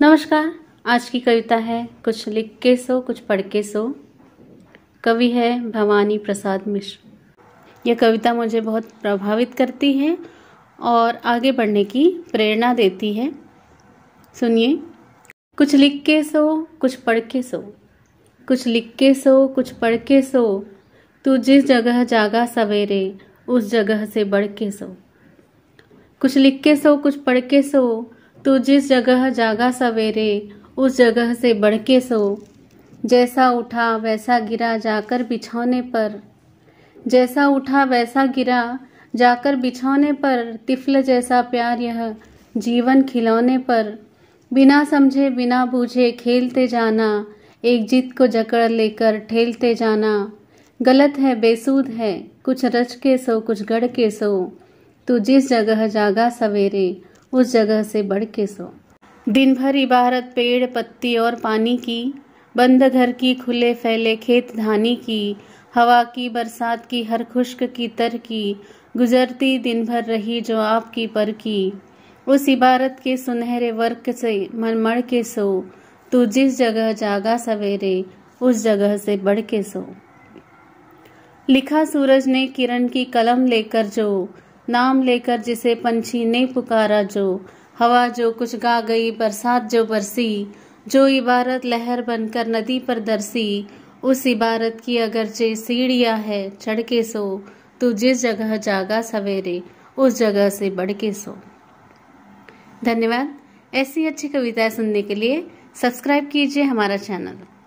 नमस्कार आज की कविता है कुछ लिख के सो कुछ पढ़ के सो कवि है भवानी प्रसाद मिश्र यह कविता मुझे बहुत प्रभावित करती है और आगे बढ़ने की प्रेरणा देती है सुनिए कुछ लिख के सो कुछ पढ़ के सो कुछ लिख के सो कुछ पढ़ के सो तू जिस जगह जागा सवेरे उस जगह से बढ़ के सो कुछ लिख के सो कुछ पढ़ के सो तो जिस जगह जागा सवेरे उस जगह से बढ़ के सो जैसा उठा वैसा गिरा जाकर बिछौने पर जैसा उठा वैसा गिरा जाकर बिछौने पर तिफल जैसा प्यार यह जीवन खिलौने पर बिना समझे बिना बूझे खेलते जाना एक जीत को जकड़ लेकर ठेलते जाना गलत है बेसूद है कुछ रच के सो कुछ गढ़ के सो तू जिस जगह जागा सवेरे उस जगह से बढ़ के सो दिन भर इबारत पेड़ पत्ती और पानी की बंद घर की खुले फैले खेत धानी की हवा की बरसात की हर खुश्क की तर की गुजरती दिन भर रही जो आपकी पर की उस इबारत के सुनहरे वर्क से मनमड़ के सो तू जिस जगह जागा सवेरे उस जगह से बढ़ के सो लिखा सूरज ने किरण की कलम लेकर जो नाम लेकर जिसे पंछी ने पुकारा जो हवा जो कुछ गा गई बरसात जो बरसी जो इबारत लहर बनकर नदी पर दरसी उस इबारत की अगरचे सीढ़िया है चढ़ के सो तू जिस जगह जागा सवेरे उस जगह से बढ़ के सो धन्यवाद ऐसी अच्छी कविताएं सुनने के लिए सब्सक्राइब कीजिए हमारा चैनल